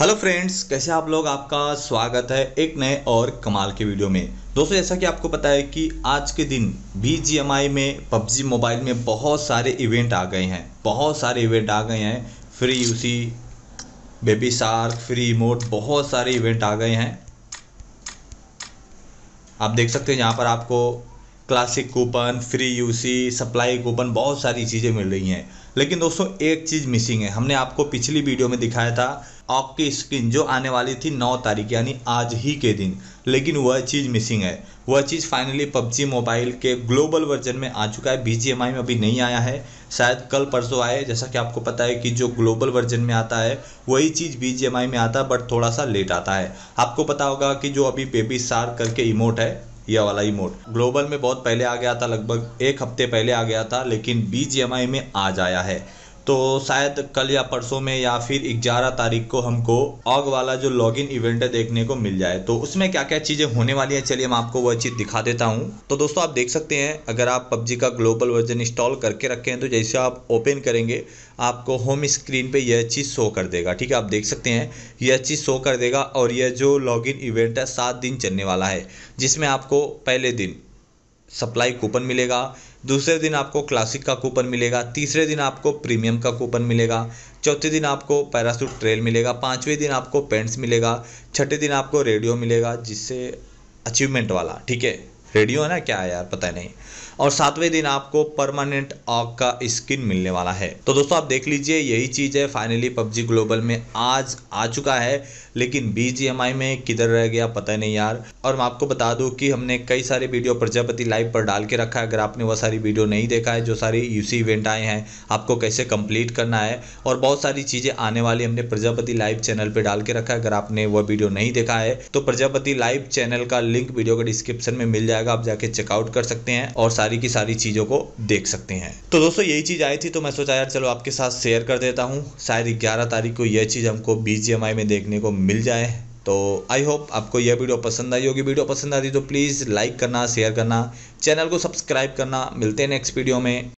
hello friends कैसे आप लोग आपका स्वागत है एक नए और कमाल के वीडियो में दोस्तों जैसा कि आपको पता है कि आज के दिन बी में पबजी मोबाइल में बहुत सारे इवेंट आ गए हैं बहुत सारे इवेंट आ गए हैं free UC baby shark free mode बहुत सारे इवेंट आ गए हैं आप देख सकते हैं यहाँ पर आपको classic coupon free UC supply coupon बहुत सारी चीज़ें मिल रही हैं लेकिन दोस्तों एक चीज़ मिसिंग है हमने आपको पिछली वीडियो में दिखाया था आपकी स्क्रीन जो आने वाली थी नौ तारीख यानी आज ही के दिन लेकिन वह चीज़ मिसिंग है वह चीज़ फाइनली पबजी मोबाइल के ग्लोबल वर्जन में आ चुका है बी में अभी नहीं आया है शायद कल परसों आए जैसा कि आपको पता है कि जो ग्लोबल वर्जन में आता है वही चीज़ बी में आता है बट थोड़ा सा लेट आता है आपको पता होगा कि जो अभी बेबी सार करके इमोट है यह वाला इमोट ग्लोबल में बहुत पहले आ गया था लगभग एक हफ्ते पहले आ गया था लेकिन बी में आज आया है तो शायद कल या परसों में या फिर ग्यारह तारीख को हमको ऑग वाला जो लॉगिन इवेंट है देखने को मिल जाए तो उसमें क्या क्या चीज़ें होने वाली हैं चलिए मैं आपको वह चीज़ दिखा देता हूँ तो दोस्तों आप देख सकते हैं अगर आप पबजी का ग्लोबल वर्जन इंस्टॉल करके रखे हैं तो जैसे आप ओपन करेंगे आपको होम स्क्रीन पे यह चीज़ शो कर देगा ठीक है आप देख सकते हैं यह चीज़ शो कर देगा और यह जो लॉगिन इवेंट है सात दिन चलने वाला है जिसमें आपको पहले दिन सप्लाई कूपन मिलेगा दूसरे दिन आपको क्लासिक का कूपन मिलेगा तीसरे दिन आपको प्रीमियम का कूपन मिलेगा चौथे दिन आपको पैरासूट ट्रेल मिलेगा पाँचवें दिन आपको पेंट्स मिलेगा छठे दिन आपको रेडियो मिलेगा जिससे अचीवमेंट वाला ठीक है रेडियो है ना क्या है यार पता नहीं और सातवें दिन आपको परमानेंट ऑक का स्किन मिलने वाला है तो दोस्तों आप देख लीजिए यही चीज़ है फाइनली पबजी ग्लोबल में आज आ चुका है लेकिन बी में किधर रह गया पता नहीं यार और मैं आपको बता दूं कि हमने कई सारे वीडियो प्रजापति लाइव पर डाल के रखा है अगर आपने वह सारी वीडियो नहीं देखा है जो सारी यूसी इवेंट आए हैं आपको कैसे कंप्लीट करना है और बहुत सारी चीज़ें आने वाली हमने प्रजापति लाइव चैनल पर डाल के रखा है अगर आपने वह वीडियो नहीं देखा है तो प्रजापति लाइव चैनल का लिंक वीडियो का डिस्क्रिप्शन में मिल जाएगा जाएगा आप जाके चेकआउट कर सकते हैं और सारी की सारी चीज़ों को देख सकते हैं तो दोस्तों यही चीज़ आई थी तो मैं सोचा यार चलो आपके साथ शेयर कर देता हूँ शायद ग्यारह तारीख को यह चीज़ हमको बी में देखने को मिल जाए तो आई होप आपको यह वीडियो पसंद आई होगी वीडियो पसंद आती तो प्लीज़ लाइक करना शेयर करना चैनल को सब्सक्राइब करना मिलते हैं नेक्स्ट वीडियो में